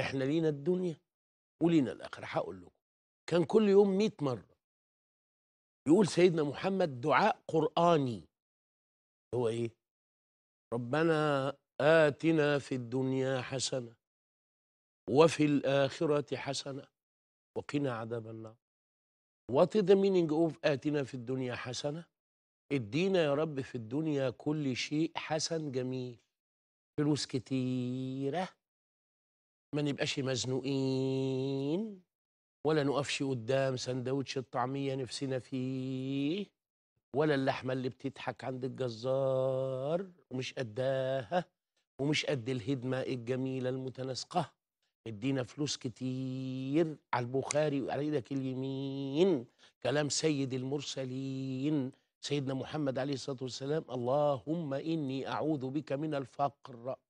احنا لينا الدنيا ولينا الاخره هقول لكم كان كل يوم 100 مره يقول سيدنا محمد دعاء قراني هو ايه ربنا آتنا في الدنيا حسنة وفي الآخرة حسنة وقنا عذاب النار وات ذا مينينج اوف آتنا في الدنيا حسنة ادينا يا رب في الدنيا كل شيء حسن جميل فلوس كتيرة ما نبقاش مزنوقين ولا نقفش قدام سندوتش الطعميه نفسنا فيه ولا اللحمه اللي بتضحك عند الجزار ومش قداها ومش قد الهدمه الجميله المتناسقه ادينا فلوس كتير على البخاري وعلى ايدك اليمين كلام سيد المرسلين سيدنا محمد عليه الصلاه والسلام اللهم اني اعوذ بك من الفقر